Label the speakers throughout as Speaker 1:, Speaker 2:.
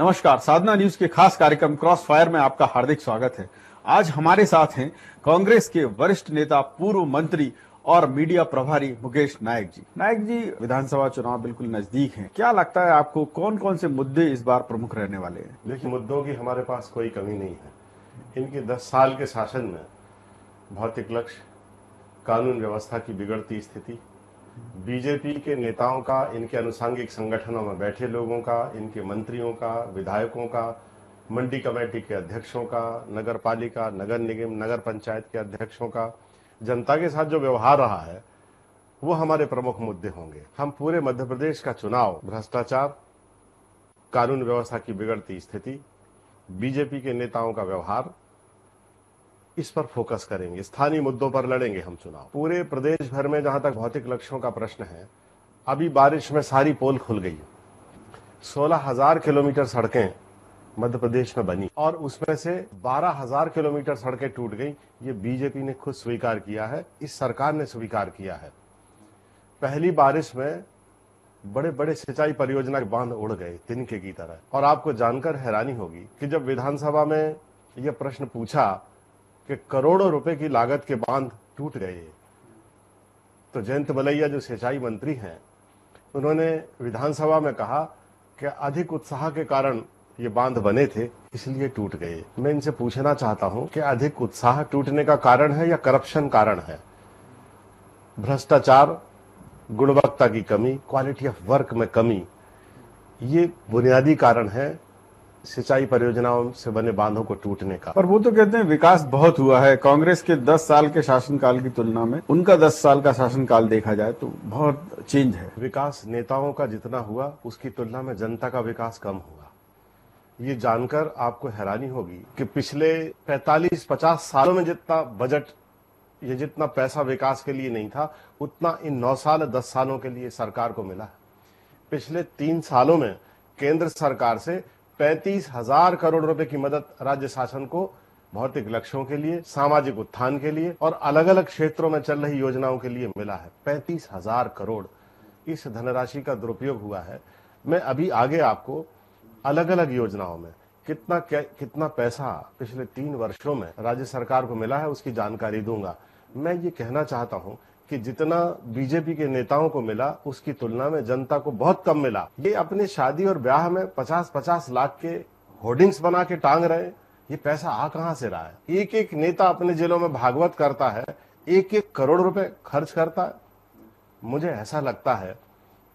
Speaker 1: नमस्कार साधना न्यूज के खास कार्यक्रम क्रॉस फायर में आपका हार्दिक स्वागत है आज हमारे साथ हैं कांग्रेस के वरिष्ठ नेता पूर्व मंत्री और मीडिया प्रभारी मुकेश नायक जी नायक जी विधानसभा चुनाव बिल्कुल नजदीक हैं क्या लगता है आपको कौन कौन से मुद्दे इस बार प्रमुख रहने वाले हैं देखिए मुद्दों की हमारे पास कोई कमी नहीं है इनके दस साल के
Speaker 2: शासन में भौतिक लक्ष्य कानून व्यवस्था की बिगड़ती स्थिति बीजेपी के नेताओं का इनके अनुसांगिक संगठनों में बैठे लोगों का इनके मंत्रियों का विधायकों का मंडी कमेटी के अध्यक्षों का नगर पालिका नगर निगम नगर पंचायत के अध्यक्षों का जनता के साथ जो व्यवहार रहा है वो हमारे प्रमुख मुद्दे होंगे हम पूरे मध्य प्रदेश का चुनाव भ्रष्टाचार कानून व्यवस्था की बिगड़ती स्थिति बीजेपी के नेताओं का व्यवहार इस पर फोकस करेंगे स्थानीय मुद्दों पर लड़ेंगे हम चुनाव पूरे प्रदेश भर में जहां तक भौतिक लक्ष्यों का प्रश्न है अभी बारिश में सारी पोल खुल गई सोलह हजार किलोमीटर सड़कें मध्य प्रदेश में बनी और उसमें से बारह हजार किलोमीटर सड़कें टूट गई ये बीजेपी ने खुद स्वीकार किया है इस सरकार ने स्वीकार किया है पहली बारिश में बड़े बड़े सिंचाई परियोजना के बांध उड़ गए तिनके की तरह और आपको जानकर हैरानी होगी कि जब विधानसभा में यह प्रश्न पूछा कि करोड़ों रुपए की लागत के बांध टूट गए तो जयंत मलैया जो सिंचाई मंत्री हैं उन्होंने विधानसभा में कहा कि अधिक उत्साह के कारण ये बांध बने थे इसलिए टूट गए मैं इनसे पूछना चाहता हूं कि अधिक उत्साह टूटने का कारण है या करप्शन कारण है भ्रष्टाचार गुणवत्ता की कमी क्वालिटी ऑफ वर्क में कमी ये बुनियादी
Speaker 1: कारण है सिंचाई परियोजनाओं से बने बांधों को टूटने का पर वो तो कहते हैं विकास बहुत हुआ है कांग्रेस के 10 साल के शासनकाल की तुलना में उनका 10 साल का शासनकाल देखा जाए तो बहुत चेंज है विकास नेताओं का जितना हुआ उसकी तुलना में जनता का विकास कम
Speaker 2: हुआ ये जानकर आपको हैरानी होगी कि पिछले 45-50 सालों में जितना बजट ये जितना पैसा विकास के लिए नहीं था उतना इन नौ साल दस सालों के लिए सरकार को मिला पिछले तीन सालों में केंद्र सरकार से पैंतीस हजार करोड़ रुपए की मदद राज्य शासन को भौतिक लक्ष्यों के लिए सामाजिक उत्थान के लिए और अलग अलग क्षेत्रों में चल रही योजनाओं के लिए मिला है पैंतीस हजार करोड़ इस धनराशि का दुरुपयोग हुआ है मैं अभी आगे आपको अलग अलग योजनाओं में कितना कितना पैसा पिछले तीन वर्षों में राज्य सरकार को मिला है उसकी जानकारी दूंगा मैं ये कहना चाहता हूँ कि जितना बीजेपी के नेताओं को मिला उसकी तुलना में जनता को बहुत कम मिला ये अपने शादी और ब्याह में पचास पचास लाख के होर्डिंग्स बना के टांग रहे ये पैसा आ कहाँ से रहा है एक एक नेता अपने जिलों में भागवत करता है एक एक करोड़ रुपए खर्च करता है मुझे ऐसा लगता है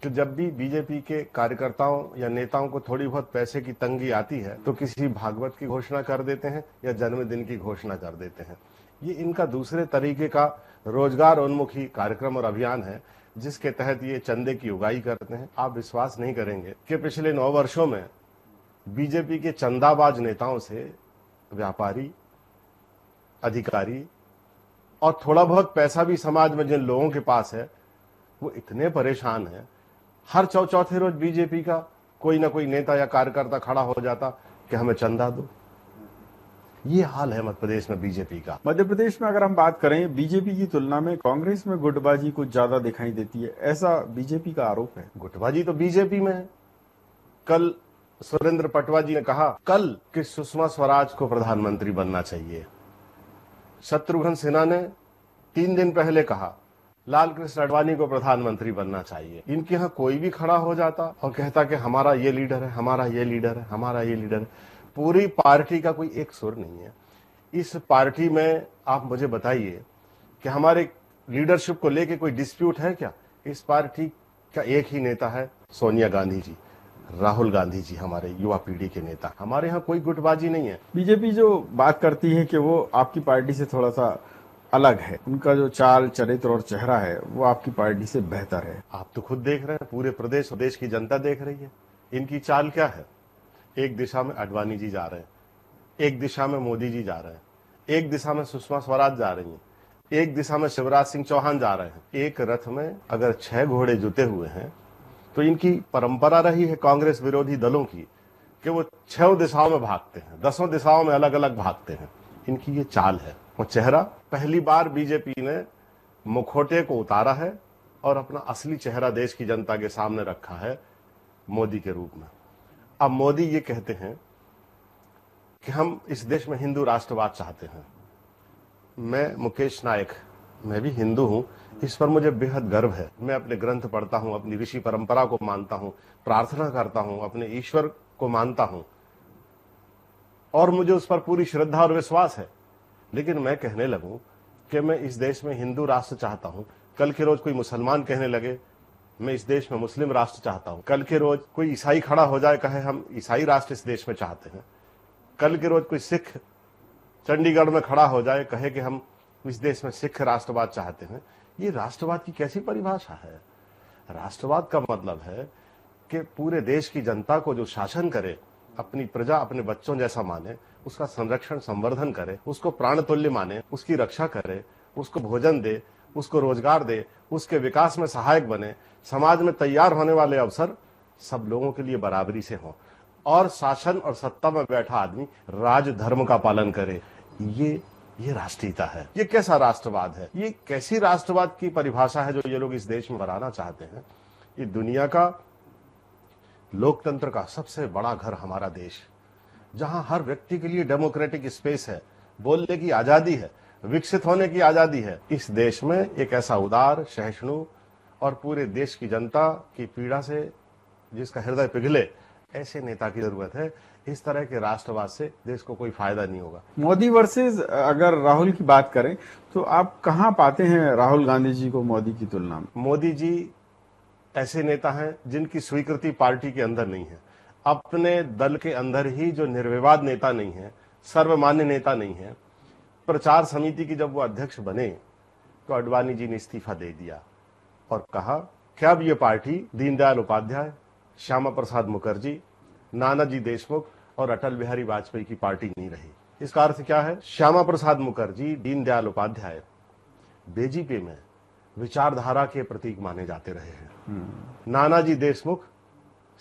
Speaker 2: कि जब भी बीजेपी के कार्यकर्ताओं या नेताओं को थोड़ी बहुत पैसे की तंगी आती है तो किसी भागवत की घोषणा कर देते हैं या जन्मदिन की घोषणा कर देते हैं ये इनका दूसरे तरीके का रोजगार उन्मुखी कार्यक्रम और अभियान है जिसके तहत ये चंदे की उगाई करते हैं आप विश्वास नहीं करेंगे कि पिछले नौ वर्षों में बीजेपी के चंदाबाज नेताओं से व्यापारी अधिकारी और थोड़ा बहुत पैसा भी समाज में जिन लोगों के पास है वो इतने परेशान हैं हर चौ चौथे रोज बीजेपी का कोई ना कोई नेता या कार्यकर्ता
Speaker 1: खड़ा हो जाता कि हमें चंदा दो ये हाल है मध्य प्रदेश में बीजेपी का मध्य प्रदेश में अगर हम बात करें बीजेपी की तुलना में कांग्रेस में गुटबाजी कुछ ज्यादा दिखाई देती है ऐसा बीजेपी का आरोप है गुटबाजी तो बीजेपी में है कल
Speaker 2: सुरेंद्र पटवा जी ने कहा कल कि सुषमा स्वराज को प्रधानमंत्री बनना चाहिए शत्रुघ्न सिन्हा ने तीन दिन पहले कहा लाल कृष्ण अडवाणी को प्रधानमंत्री बनना चाहिए इनके यहाँ कोई भी खड़ा हो जाता और कहता कि हमारा ये लीडर है हमारा ये लीडर है हमारा ये लीडर है पूरी पार्टी का कोई एक सुर नहीं है इस पार्टी में आप मुझे बताइए कि हमारे लीडरशिप को लेके कोई डिस्प्यूट है क्या इस पार्टी का एक ही नेता है सोनिया गांधी जी राहुल गांधी जी हमारे
Speaker 1: युवा पीढ़ी के नेता हमारे यहाँ कोई गुटबाजी नहीं है बीजेपी जो बात करती है कि वो आपकी पार्टी से थोड़ा सा अलग है उनका जो चाल चरित्र और चेहरा है वो आपकी पार्टी से बेहतर है आप तो खुद देख रहे हैं पूरे प्रदेश देश की जनता देख रही है इनकी चाल क्या है
Speaker 2: एक दिशा में अडवाणी जी जा रहे हैं एक दिशा में मोदी जी जा रहे हैं एक दिशा में सुषमा स्वराज जा रही हैं एक दिशा में शिवराज सिंह चौहान जा रहे हैं एक रथ में अगर छह घोड़े जुटे हुए हैं तो इनकी परंपरा रही है कांग्रेस विरोधी दलों की कि वो छह दिशाओं में भागते हैं दसों दिशाओं में अलग अलग भागते हैं इनकी ये चाल है वो चेहरा पहली बार बीजेपी ने मुखोटे को उतारा है और अपना असली चेहरा देश की जनता के सामने रखा है मोदी के रूप में अब मोदी ये कहते हैं कि हम इस देश में हिंदू राष्ट्रवाद चाहते हैं मैं मुकेश नायक मैं भी हिंदू हूँ इस पर मुझे बेहद गर्व है मैं अपने ग्रंथ पढ़ता हूँ अपनी ऋषि परंपरा को मानता हूँ प्रार्थना करता हूँ अपने ईश्वर को मानता हूँ और मुझे उस पर पूरी श्रद्धा और विश्वास है लेकिन मैं कहने लगू कि मैं इस देश में हिंदू राष्ट्र चाहता हूं कल के रोज कोई मुसलमान कहने लगे मैं इस देश में मुस्लिम राष्ट्र चाहता हूँ कल के रोज कोई ईसाई खड़ा हो जाए कहे हम ईसाई राष्ट्र इस देश में चाहते हैं कल के रोज कोई सिख चंडीगढ़ में खड़ा हो जाए कहे कि हम इस देश में सिख राष्ट्रवाद चाहते हैं ये राष्ट्रवाद की कैसी परिभाषा है राष्ट्रवाद का मतलब है कि पूरे देश की जनता को जो शासन करे अपनी प्रजा अपने बच्चों जैसा माने उसका संरक्षण संवर्धन करे उसको प्राणतुल्य माने उसकी रक्षा करे उसको भोजन दे उसको रोजगार दे उसके विकास में सहायक बने समाज में तैयार होने वाले अवसर सब लोगों के लिए बराबरी से हो और शासन और सत्ता में बैठा आदमी राजधर्म का पालन करे ये ये राष्ट्रीयता है ये कैसा राष्ट्रवाद है ये कैसी राष्ट्रवाद की परिभाषा है जो ये लोग इस देश में बनाना चाहते हैं ये दुनिया का लोकतंत्र का सबसे बड़ा घर हमारा देश जहां हर व्यक्ति के लिए डेमोक्रेटिक स्पेस है बोलने की आज़ादी है विकसित होने की आजादी है इस देश में एक ऐसा उदार सहिष्णु और पूरे देश की जनता की पीड़ा से जिसका हृदय पिघले ऐसे नेता की जरूरत है इस तरह के राष्ट्रवाद से देश को कोई फायदा नहीं होगा
Speaker 1: मोदी वर्सेस अगर राहुल की बात करें तो आप कहाँ पाते हैं राहुल गांधी जी को मोदी की तुलना में
Speaker 2: मोदी जी ऐसे नेता हैं जिनकी स्वीकृति पार्टी के अंदर नहीं है अपने दल के अंदर ही जो निर्विवाद नेता नहीं है सर्वमान्य नेता नहीं है प्रचार समिति के जब वो अध्यक्ष बने तो अडवाणी जी ने इस्तीफा दे दिया और कहा क्या अब ये पार्टी दीनदयाल उपाध्याय श्यामा प्रसाद मुखर्जी नानाजी देशमुख और अटल बिहारी वाजपेयी की पार्टी नहीं रही इसका अर्थ क्या है श्यामा प्रसाद मुखर्जी दीनदयाल उपाध्याय बीजेपी में विचारधारा के प्रतीक माने जाते रहे हैं हम्म। नानाजी देशमुख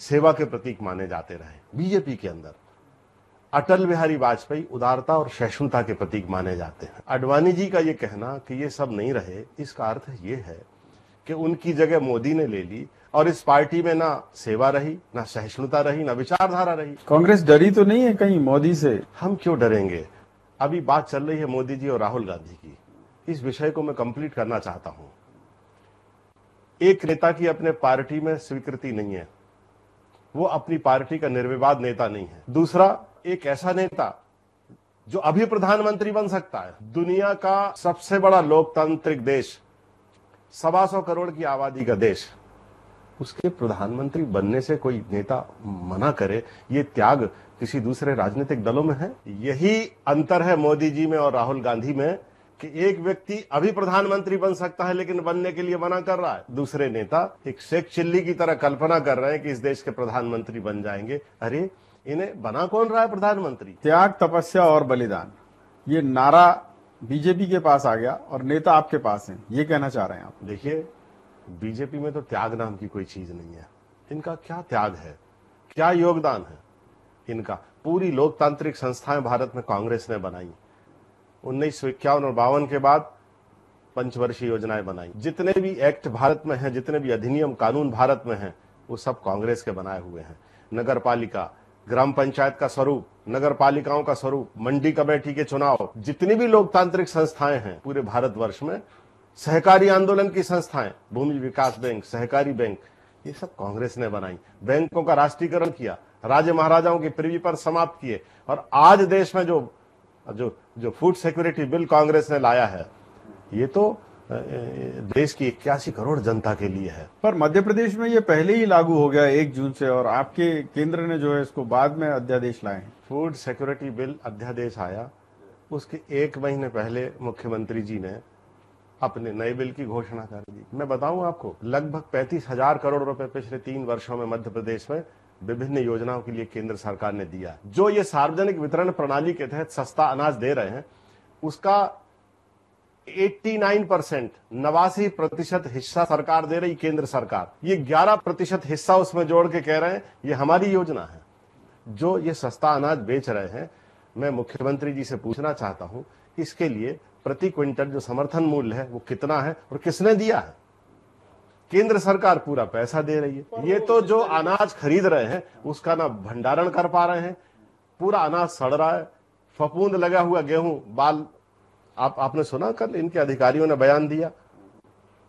Speaker 2: सेवा के प्रतीक माने जाते रहे बीजेपी के अंदर अटल बिहारी वाजपेयी उदारता और सहिष्णुता के प्रतीक माने जाते हैं अडवाणी जी का ये कहना कि ये सब नहीं रहे इसका अर्थ ये है कि उनकी जगह मोदी ने ले ली और इस पार्टी में ना सेवा रही ना सहिष्णुता रही ना विचारधारा रही
Speaker 1: कांग्रेस डरी तो नहीं है कहीं मोदी से हम क्यों डरेंगे अभी
Speaker 2: बात चल रही है मोदी जी और राहुल गांधी की इस विषय को मैं कंप्लीट करना चाहता हूं एक नेता की अपने पार्टी में स्वीकृति नहीं है वो अपनी पार्टी का निर्विवाद नेता नहीं है दूसरा एक ऐसा नेता जो अभी प्रधानमंत्री बन सकता है दुनिया का सबसे बड़ा लोकतांत्रिक देश सवा सौ करोड़ की आबादी का देश उसके प्रधानमंत्री बनने से कोई नेता मना करे ये त्याग किसी दूसरे राजनीतिक दलों में है यही अंतर है मोदी जी में और राहुल गांधी में कि एक व्यक्ति अभी प्रधानमंत्री बन सकता है लेकिन बनने के लिए मना कर रहा है दूसरे नेता एक शेख चिल्ली की तरह कल्पना कर रहे हैं कि इस देश के प्रधानमंत्री बन जाएंगे अरे
Speaker 1: इन्हें बना कौन रहा है प्रधानमंत्री त्याग तपस्या और बलिदान ये नारा बीजेपी के पास आ गया और नेता आपके पास हैं ये कहना चाह रहे हैं आप देखिए बीजेपी में तो त्याग नाम की कोई चीज नहीं है इनका क्या त्याग है क्या योगदान है
Speaker 2: इनका पूरी लोकतांत्रिक संस्थाएं भारत में कांग्रेस ने बनाई उन्नीस सौ इक्यावन और बावन के बाद पंचवर्षीय योजनाएं बनाई जितने भी एक्ट भारत में हैं जितने भी अधिनियम कानून भारत में हैं वो सब कांग्रेस के बनाए हुए हैं नगर पालिका ग्राम पंचायत का स्वरूप नगर पालिकाओं का स्वरूप मंडी कमेटी के चुनाव जितनी भी लोकतांत्रिक संस्थाएं हैं पूरे भारत वर्ष में सहकारी आंदोलन की संस्थाएं भूमि विकास बैंक सहकारी बैंक ये सब कांग्रेस ने बनाई बैंकों का राष्ट्रीयकरण किया राजे महाराजाओं की पृवी पर समाप्त किए और आज देश में जो जो जो फूड सिक्योरिटी बिल कांग्रेस ने लाया है ये तो देश की इक्यासी करोड़ जनता के लिए
Speaker 1: है पर मध्य प्रदेश में ये पहले ही लागू हो गया एक जून से और आपके केंद्र ने जो है इसको बाद में अध्यादेश लाए फूड सिक्योरिटी बिल अध्यादेश आया उसके एक महीने पहले
Speaker 2: मुख्यमंत्री जी ने अपने नए बिल की घोषणा कर दी मैं बताऊं आपको लगभग पैंतीस हजार करोड़ रुपए पिछले तीन वर्षों में मध्य प्रदेश में विभिन्न योजनाओं के लिए केंद्र सरकार ने दिया जो ये सार्वजनिक वितरण प्रणाली के तहत सस्ता अनाज दे रहे हैं उसका 89 परसेंट नवासी प्रतिशत हिस्सा सरकार दे रही केंद्र सरकार ये 11 प्रतिशत हिस्सा उसमें जोड़ के कह रहे हैं ये हमारी योजना है जो ये सस्ता अनाज बेच रहे हैं मैं मुख्यमंत्री जी से पूछना चाहता हूं कि इसके लिए प्रति क्विंटल जो समर्थन मूल्य है वो कितना है और किसने दिया है केंद्र सरकार पूरा पैसा दे रही है ये तो जो अनाज खरीद रहे हैं उसका ना भंडारण कर पा रहे हैं पूरा अनाज सड़ रहा है फपूंद लगा हुआ गेहूं बाल आप आपने सुना कल इनके अधिकारियों ने बयान दिया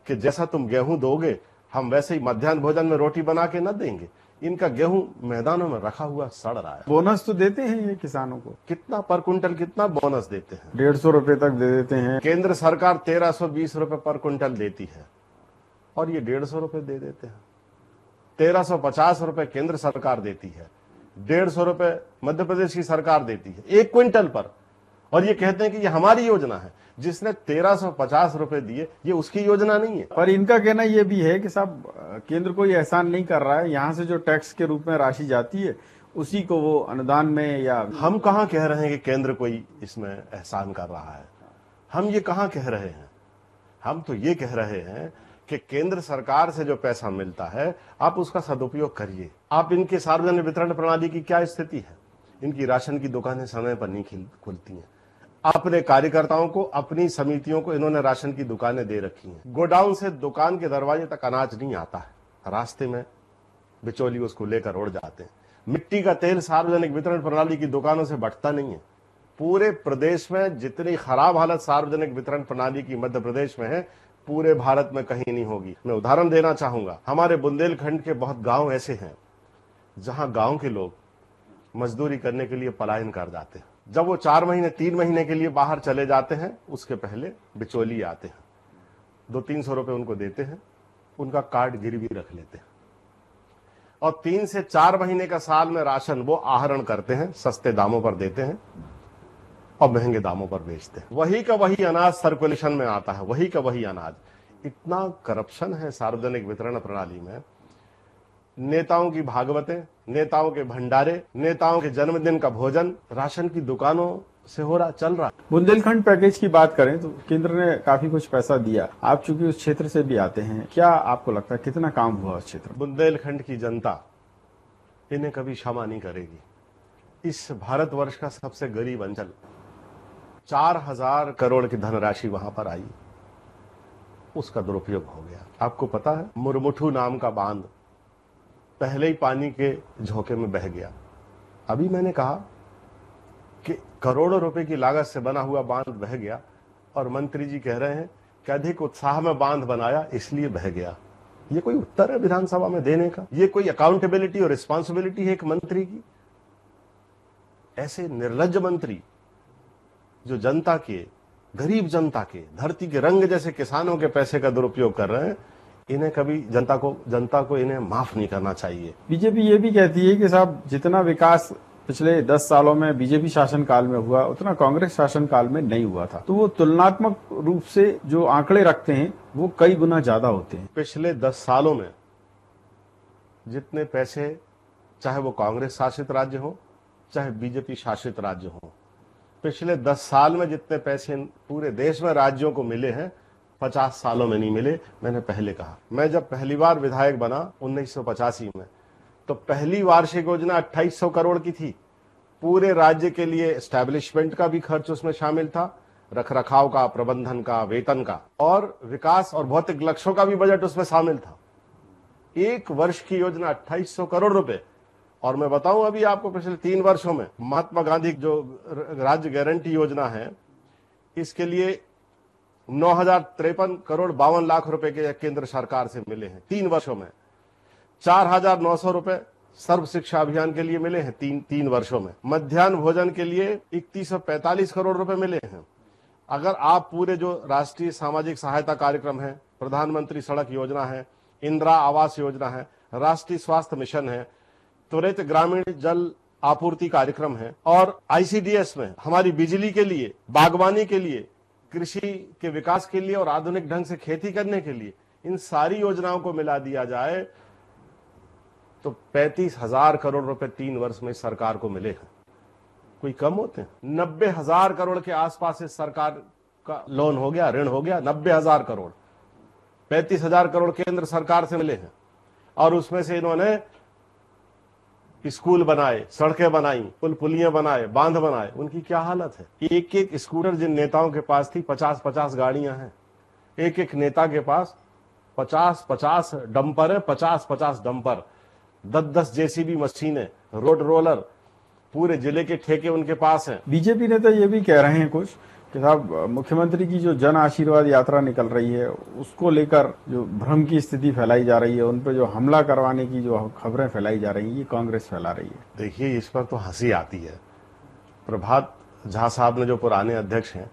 Speaker 2: कि जैसा तुम गेहूं दोगे हम वैसे ही मध्यान्ह भोजन में रोटी बना के न देंगे इनका गेहूं मैदानों में रखा हुआ सड़ रहा है बोनस तो देते हैं ये किसानों को कितना पर कुंटल कितना बोनस देते हैं डेढ़ सौ रूपये तक दे देते हैं केंद्र सरकार तेरह सौ बीस रूपये पर कुंटल देती है और ये डेढ़ सौ रूपये दे देते हैं तेरह सौ पचास रूपये केंद्र सरकार देती है डेढ़ सौ रूपये मध्य प्रदेश की सरकार देती है एक क्विंटल पर और ये कहते हैं कि ये हमारी योजना है
Speaker 1: जिसने तेरह सौ पचास रुपए दिए ये उसकी योजना नहीं है पर इनका कहना यह भी है कि साहब केंद्र कोई एहसान नहीं कर रहा है यहाँ से जो टैक्स के रूप में राशि जाती है उसी को वो अनुदान में या हम कहाँ कह रहे हैं कि केंद्र कोई इसमें एहसान कर रहा है
Speaker 2: हम ये कहाँ कह रहे हैं हम तो ये कह रहे हैं कि केंद्र सरकार से जो पैसा मिलता है आप उसका सदुपयोग करिए आप इनके सार्वजनिक वितरण प्रणाली की क्या स्थिति है इनकी राशन की दुकानें समय पर नहीं खुलती हैं अपने कार्यकर्ताओं को अपनी समितियों को इन्होंने राशन की दुकानें दे रखी हैं गोडाउन से दुकान के दरवाजे तक अनाज नहीं आता है रास्ते में बिचौली उसको लेकर उड़ जाते हैं मिट्टी का तेल सार्वजनिक वितरण प्रणाली की दुकानों से बटता नहीं है पूरे प्रदेश में जितनी खराब हालत सार्वजनिक वितरण प्रणाली की मध्य प्रदेश में है पूरे भारत में कहीं नहीं होगी मैं उदाहरण देना चाहूंगा हमारे बुंदेलखंड के बहुत गांव ऐसे हैं जहां गांव के लोग मजदूरी करने के लिए पलायन कर जाते हैं जब वो चार महीने तीन महीने के लिए बाहर चले जाते हैं उसके पहले बिचौली आते हैं दो तीन सौ रुपये उनको देते हैं उनका कार्ड गिरवी रख लेते हैं और तीन से चार महीने का साल में राशन वो आहरण करते हैं सस्ते दामों पर देते हैं और महंगे दामों पर बेचते हैं वही का वही अनाज सर्कुलेशन में आता है वही का वही अनाज इतना करप्शन है सार्वजनिक वितरण प्रणाली में नेताओं की भागवतें नेताओं के भंडारे नेताओं के जन्मदिन का भोजन राशन की दुकानों से हो रहा चल रहा
Speaker 1: बुंदेलखंड पैकेज की बात करें तो केंद्र ने काफी कुछ पैसा दिया आप चूंकि उस क्षेत्र से भी आते हैं क्या आपको लगता है कितना काम हुआ उस क्षेत्र बुंदेलखंड की जनता इन्हें कभी क्षमा नहीं करेगी
Speaker 2: इस भारत वर्ष का सबसे गरीब अंचल चार हजार करोड़ की धनराशि वहां पर आई उसका दुरुपयोग हो गया आपको पता है मुरमुठू नाम का बांध पहले ही पानी के झोंके में बह गया अभी मैंने कहा कि करोड़ों रुपए की लागत से बना हुआ बांध बह गया और मंत्री जी कह रहे हैं कि अधिक उत्साह में बांध बनाया इसलिए बह गया ये कोई उत्तर है विधानसभा में देने का ये कोई अकाउंटेबिलिटी और रिस्पॉन्सिबिलिटी है एक मंत्री की ऐसे निर्लज मंत्री जो जनता के गरीब जनता के धरती के रंग जैसे किसानों के पैसे का दुरुपयोग कर रहे हैं इन्हें कभी जनता
Speaker 1: को जनता को इन्हें माफ नहीं करना चाहिए बीजेपी ये भी कहती है कि साहब जितना विकास पिछले दस सालों में बीजेपी शासन काल में हुआ उतना कांग्रेस शासन काल में नहीं हुआ था तो वो तुलनात्मक रूप से जो आंकड़े रखते हैं वो कई गुना ज्यादा होते हैं पिछले दस सालों में
Speaker 2: जितने पैसे
Speaker 1: चाहे वो कांग्रेस शासित राज्य हो
Speaker 2: चाहे बीजेपी शासित राज्य हो पिछले दस साल में जितने पैसे पूरे देश में राज्यों को मिले हैं पचास सालों में नहीं मिले मैंने पहले कहा मैं जब पहली बार विधायक बना उन्नीस में तो पहली वार्षिक योजना अट्ठाईस करोड़ की थी पूरे राज्य के लिए स्टैब्लिशमेंट का भी खर्च उसमें शामिल था रख रखाव का प्रबंधन का वेतन का और विकास और भौतिक लक्ष्यों का भी बजट उसमें शामिल था एक वर्ष की योजना अट्ठाईस करोड़ रुपए और मैं बताऊं अभी आपको पिछले तीन वर्षों में महात्मा गांधी जो राज्य गारंटी योजना है इसके लिए नौ हजार करोड़ बावन लाख रुपए के केंद्र सरकार से मिले हैं तीन वर्षों में चार हजार नौ सौ रुपए सर्व शिक्षा अभियान के लिए मिले हैं तीन तीन वर्षों में मध्यान्ह भोजन के लिए इकतीस सौ पैंतालीस करोड़ रुपए मिले हैं अगर आप पूरे जो राष्ट्रीय सामाजिक सहायता कार्यक्रम है प्रधानमंत्री सड़क योजना है इंदिरा आवास योजना है राष्ट्रीय स्वास्थ्य मिशन है त्वरित ग्रामीण जल आपूर्ति कार्यक्रम है और आईसीडीएस में हमारी बिजली के लिए बागवानी के लिए कृषि के विकास के लिए और आधुनिक ढंग से खेती करने के लिए इन सारी योजनाओं को मिला दिया जाए तो पैंतीस हजार करोड़ रुपए तीन वर्ष में सरकार को मिले हैं कोई कम होते हैं नब्बे हजार करोड़ के आसपास इस सरकार का लोन हो गया ऋण हो गया नब्बे हजार करोड़ पैंतीस हजार करोड़ केंद्र सरकार से मिले हैं और उसमें से इन्होंने स्कूल बनाए सड़कें बनाई पुल पुलियां बनाए बांध बनाए उनकी क्या हालत है एक एक स्कूटर जिन नेताओं के पास थी पचास पचास गाड़ियां हैं एक एक नेता के पास पचास पचास डंपर है पचास पचास डंपर दस दस जेसीबी मशीनें रोड रोलर पूरे जिले के ठेके उनके पास हैं
Speaker 1: बीजेपी नेता ये भी कह रहे हैं कुछ कि साहब मुख्यमंत्री की जो जन आशीर्वाद यात्रा निकल रही है उसको लेकर जो भ्रम की स्थिति फैलाई जा रही है उन पर जो हमला करवाने की जो खबरें फैलाई जा रही हैं ये कांग्रेस फैला रही है देखिए इस पर तो हंसी आती है प्रभात झा साहब ने जो पुराने अध्यक्ष हैं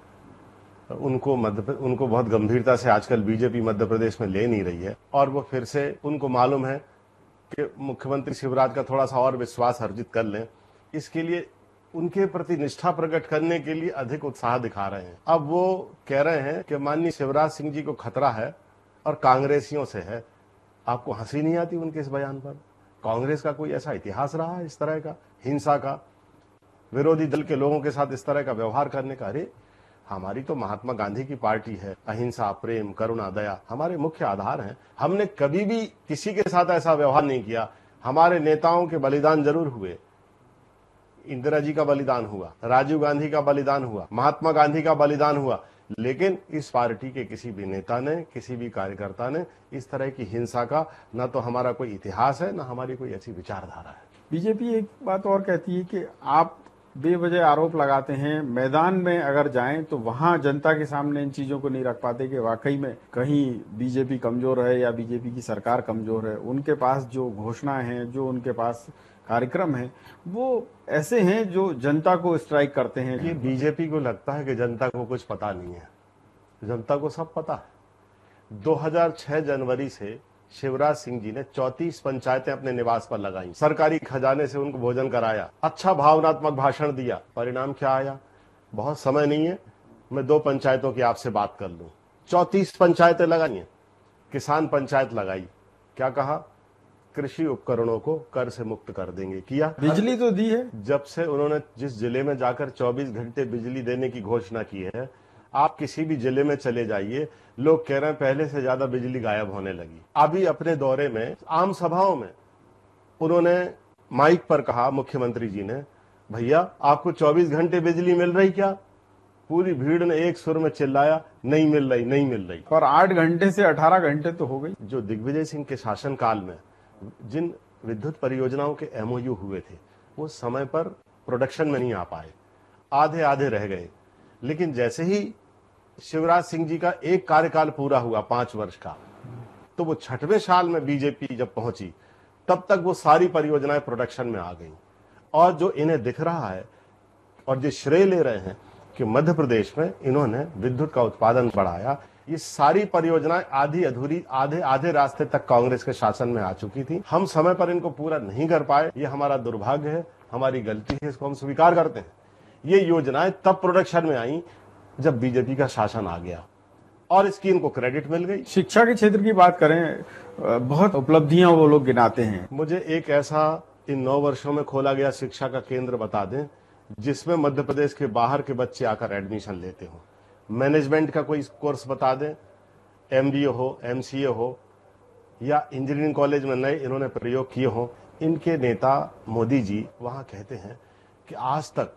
Speaker 2: उनको मध्य उनको बहुत गंभीरता से आजकल बीजेपी मध्य प्रदेश में ले नहीं रही है और वो फिर से उनको मालूम है कि मुख्यमंत्री शिवराज का थोड़ा सा और विश्वास अर्जित कर लें इसके लिए उनके प्रति निष्ठा प्रकट करने के लिए अधिक उत्साह दिखा रहे हैं अब वो कह रहे हैं कि माननीय शिवराज सिंह जी को खतरा है और कांग्रेसियों से है आपको हंसी नहीं आती उनके इस बयान पर कांग्रेस का कोई ऐसा इतिहास रहा है इस तरह का हिंसा का विरोधी दल के लोगों के साथ इस तरह का व्यवहार करने का अरे हमारी तो महात्मा गांधी की पार्टी है अहिंसा प्रेम करुणा दया हमारे मुख्य आधार हैं हमने कभी भी किसी के साथ ऐसा व्यवहार नहीं किया हमारे नेताओं के बलिदान जरूर हुए इंदिरा जी का बलिदान हुआ राजीव गांधी का बलिदान हुआ महात्मा गांधी का बलिदान हुआ लेकिन इस पार्टी के किसी भी नेता ने किसी भी कार्यकर्ता ने इस तरह की हिंसा का
Speaker 1: न तो हमारा कोई इतिहास है न हमारी कोई ऐसी विचारधारा है बीजेपी एक बात और कहती है कि आप बेवजह आरोप लगाते हैं मैदान में अगर जाएं तो वहां जनता के सामने इन चीजों को नहीं रख पाते कि वाकई में कहीं बीजेपी कमजोर है या बीजेपी की सरकार कमजोर है उनके पास जो घोषणाएं हैं जो उनके पास कार्यक्रम है वो ऐसे हैं जो जनता को स्ट्राइक करते हैं ये बीजेपी को लगता है कि जनता को कुछ पता नहीं है
Speaker 2: जनता को सब पता है 2006 जनवरी से शिवराज सिंह जी ने चौतीस पंचायतें अपने निवास पर लगाई सरकारी खजाने से उनको भोजन कराया अच्छा भावनात्मक भाषण दिया परिणाम क्या आया बहुत समय नहीं है मैं दो पंचायतों की आपसे बात कर लू चौतीस पंचायतें लगाई किसान पंचायत लगाई क्या कहा कृषि उपकरणों को कर से मुक्त कर देंगे किया बिजली तो दी है जब से उन्होंने जिस जिले में जाकर 24 घंटे बिजली देने की घोषणा की है आप किसी भी जिले में चले जाइए लोग कह रहे हैं पहले से ज्यादा बिजली गायब होने लगी अभी अपने दौरे में आम सभाओं में उन्होंने माइक पर कहा मुख्यमंत्री जी ने भैया आपको 24 घंटे बिजली मिल रही क्या पूरी भीड़ ने एक सुर में चिल्लाया नहीं मिल रही नहीं मिल रही और आठ घंटे से अठारह घंटे तो हो गई जो दिग्विजय सिंह के शासन काल में जिन विद्युत परियोजनाओं के एमओयू हुए थे वो समय पर प्रोडक्शन में नहीं आ पाए आधे आधे रह गए लेकिन जैसे ही शिवराज सिंह जी का एक कार्यकाल पूरा हुआ पांच वर्ष का तो वो छठवें साल में बीजेपी जब पहुंची तब तक वो सारी परियोजनाएं प्रोडक्शन में आ गई और जो इन्हें दिख रहा है और जो श्रेय ले रहे हैं कि मध्य प्रदेश में इन्होंने विद्युत का उत्पादन बढ़ाया ये सारी परियोजनाएं आधी अधूरी आधे आधे रास्ते तक कांग्रेस के शासन में आ चुकी थी हम समय पर इनको पूरा नहीं कर पाए ये हमारा दुर्भाग्य है हमारी गलती है इसको हम स्वीकार करते हैं ये योजनाएं तब प्रोडक्शन में आई जब बीजेपी का शासन आ गया और इसकी इनको क्रेडिट मिल गई शिक्षा के क्षेत्र की बात करें बहुत
Speaker 1: उपलब्धियां वो लोग गिनाते हैं
Speaker 2: मुझे एक ऐसा इन नौ वर्षों में खोला गया शिक्षा का केंद्र बता दें जिसमें मध्य प्रदेश के बाहर के बच्चे आकर एडमिशन लेते हों मैनेजमेंट का कोई कोर्स बता दें एम हो एम हो या इंजीनियरिंग कॉलेज में नए इन्होंने प्रयोग किए हों इनके नेता मोदी जी वहाँ कहते हैं कि आज तक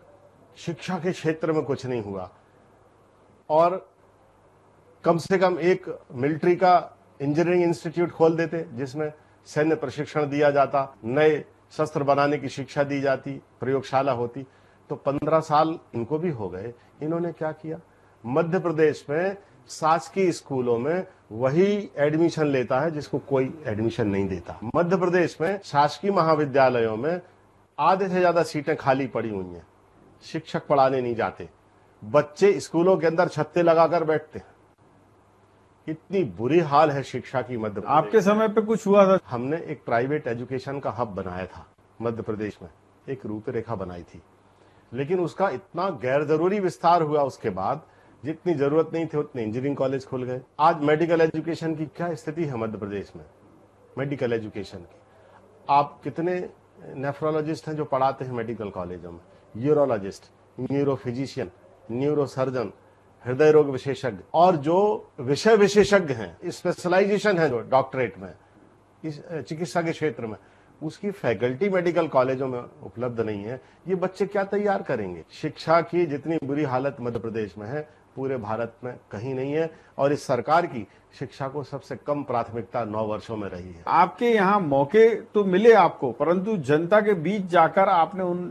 Speaker 2: शिक्षा के क्षेत्र में कुछ नहीं हुआ और कम से कम एक मिलिट्री का इंजीनियरिंग इंस्टीट्यूट खोल देते जिसमें सैन्य प्रशिक्षण दिया जाता नए शस्त्र बनाने की शिक्षा दी जाती प्रयोगशाला होती तो पंद्रह साल इनको भी हो गए इन्होंने क्या किया मध्य प्रदेश में शासकीय स्कूलों में वही एडमिशन लेता है जिसको कोई एडमिशन नहीं देता मध्य प्रदेश में शासकीय महाविद्यालयों में आधे से ज्यादा सीटें खाली पड़ी हुई हैं शिक्षक पढ़ाने नहीं जाते बच्चे स्कूलों के अंदर छत्ते लगाकर बैठते हैं इतनी बुरी हाल है शिक्षा की मध्य आपके समय पे कुछ हुआ था हमने एक प्राइवेट एजुकेशन का हब बनाया था मध्य प्रदेश में एक रूपरेखा बनाई थी लेकिन उसका इतना गैर जरूरी विस्तार हुआ उसके बाद जितनी जरूरत नहीं थी उतने इंजीनियरिंग कॉलेज खुल गए आज मेडिकल एजुकेशन की क्या स्थिति है मध्य प्रदेश में मेडिकल एजुकेशन की आप कितने नेफ्रोलॉजिस्ट हैं जो पढ़ाते हैं मेडिकल कॉलेजों में यूरोलॉजिस्ट न्यूरोफिजिशियन न्यूरोसर्जन हृदय रोग विशेषज्ञ और जो विषय विशेषज्ञ हैं स्पेशलाइजेशन है जो डॉक्टरेट में इस चिकित्सा के क्षेत्र में उसकी फैकल्टी मेडिकल कॉलेजों में उपलब्ध नहीं है ये बच्चे क्या तैयार करेंगे शिक्षा की जितनी बुरी हालत मध्य प्रदेश में है पूरे भारत में कहीं नहीं है और इस सरकार की शिक्षा को सबसे कम प्राथमिकता नौ वर्षों में रही है
Speaker 1: आपके यहाँ मौके तो मिले आपको परंतु जनता के बीच जाकर आपने उन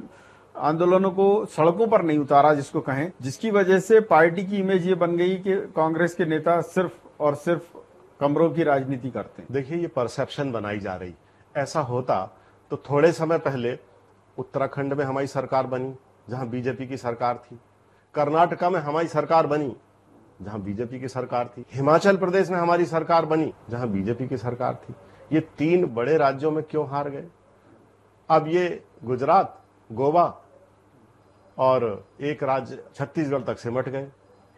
Speaker 1: आंदोलनों को सड़कों पर नहीं उतारा जिसको कहें जिसकी वजह से पार्टी की इमेज ये बन गई कि कांग्रेस के नेता सिर्फ और सिर्फ कमरों की राजनीति करते हैं देखिए ये परसेप्शन
Speaker 2: बनाई जा रही ऐसा होता तो थोड़े समय पहले उत्तराखंड में हमारी सरकार बनी जहां बीजेपी की सरकार थी कर्नाटका में हमारी सरकार बनी जहां बीजेपी की सरकार थी हिमाचल प्रदेश में हमारी सरकार बनी जहां बीजेपी की सरकार थी ये तीन बड़े राज्यों में क्यों हार गए अब ये गुजरात गोवा और एक राज्य छत्तीसगढ़ तक सिमट गए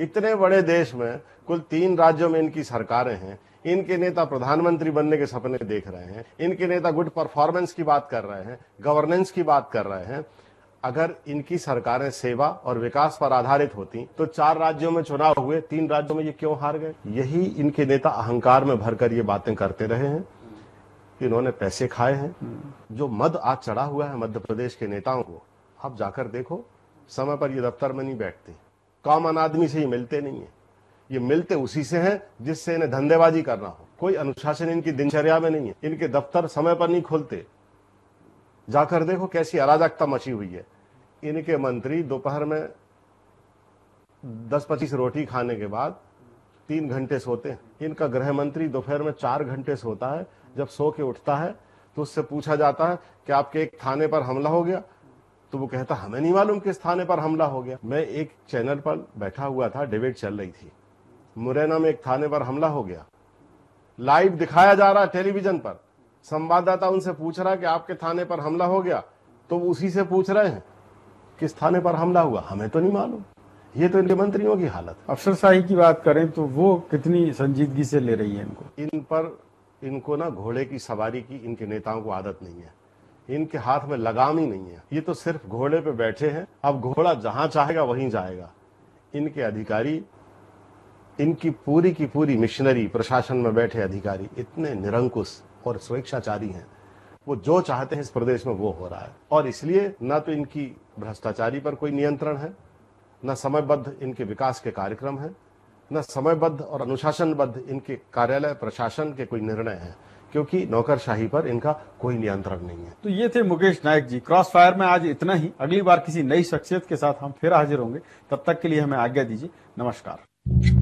Speaker 2: इतने बड़े देश में कुल तीन राज्यों में इनकी सरकारें हैं इनके नेता प्रधानमंत्री बनने के सपने देख रहे हैं इनके नेता गुड परफॉर्मेंस की बात कर रहे हैं गवर्नेंस की बात कर रहे हैं अगर इनकी सरकारें सेवा और विकास पर आधारित होती तो चार राज्यों में चुनाव हुए तीन राज्यों में ये क्यों हार गए यही इनके नेता अहंकार में भरकर ये बातें करते रहे हैं कि इन्होंने पैसे खाए हैं जो मद आज चढ़ा हुआ है मध्य प्रदेश के नेताओं को आप जाकर देखो समय पर ये दफ्तर में नहीं बैठते कॉमन आदमी से ये मिलते नहीं है ये मिलते उसी से हैं जिससे इन्हें धंधेबाजी करना हो कोई अनुशासन इनकी दिनचर्या में नहीं है इनके दफ्तर समय पर नहीं खोलते जाकर देखो कैसी अराजकता मची हुई है इनके मंत्री दोपहर में दस पच्चीस रोटी खाने के बाद तीन घंटे सोते हैं इनका गृह मंत्री दोपहर में चार घंटे सोता है जब सो के उठता है तो उससे पूछा जाता है कि आपके एक थाने पर हमला हो गया तो वो कहता हमें नहीं मालूम किस थाने पर हमला हो गया मैं एक चैनल पर बैठा हुआ था डिबेट चल रही थी मुरैना में एक थाने पर हमला हो गया लाइव दिखाया जा रहा है टेलीविजन पर संवाददाता उनसे पूछ रहा कि आपके थाने पर हमला हो गया तो उसी से पूछ रहे हैं किस थाने पर हमला हुआ हमें तो नहीं मालूम ये तो इनके मंत्रियों की हालत अफसर शाही की बात
Speaker 1: करें तो वो कितनी संजीदगी से ले रही है इनको
Speaker 2: इन पर इनको ना घोड़े की सवारी की इनके नेताओं को आदत नहीं है इनके हाथ में लगाम ही नहीं है ये तो सिर्फ घोड़े पे बैठे हैं अब घोड़ा जहां चाहेगा वहीं जाएगा इनके अधिकारी इनकी पूरी की पूरी मिशनरी प्रशासन में बैठे अधिकारी इतने निरंकुश और स्वेच्छाचारी हैं वो जो चाहते हैं इस प्रदेश में वो हो रहा है और इसलिए न तो इनकी भ्रष्टाचारी पर कोई नियंत्रण है न समयबद्ध इनके विकास के कार्यक्रम हैं न समयबद्ध और अनुशासनबद्ध इनके कार्यालय प्रशासन के कोई निर्णय हैं क्योंकि
Speaker 1: नौकरशाही पर इनका कोई नियंत्रण नहीं है तो ये थे मुकेश नायक जी क्रॉस फायर में आज इतना ही अगली बार किसी नई शख्सियत के साथ हम फिर हाजिर होंगे तब तक के लिए हमें आज्ञा दीजिए नमस्कार